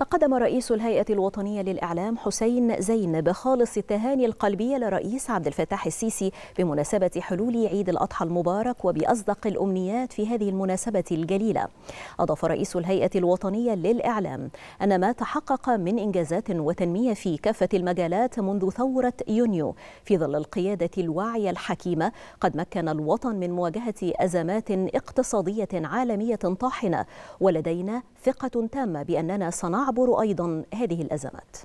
تقدم رئيس الهيئة الوطنية للإعلام حسين زين بخالص التهاني القلبية لرئيس عبد الفتاح السيسي بمناسبة حلول عيد الأضحى المبارك وبأصدق الأمنيات في هذه المناسبة الجليلة أضاف رئيس الهيئة الوطنية للإعلام أن ما تحقق من إنجازات وتنمية في كافة المجالات منذ ثورة يونيو في ظل القيادة الواعية الحكيمة قد مكن الوطن من مواجهة أزمات اقتصادية عالمية طاحنة ولدينا ثقة تامة بأننا سنعبر أيضا هذه الأزمات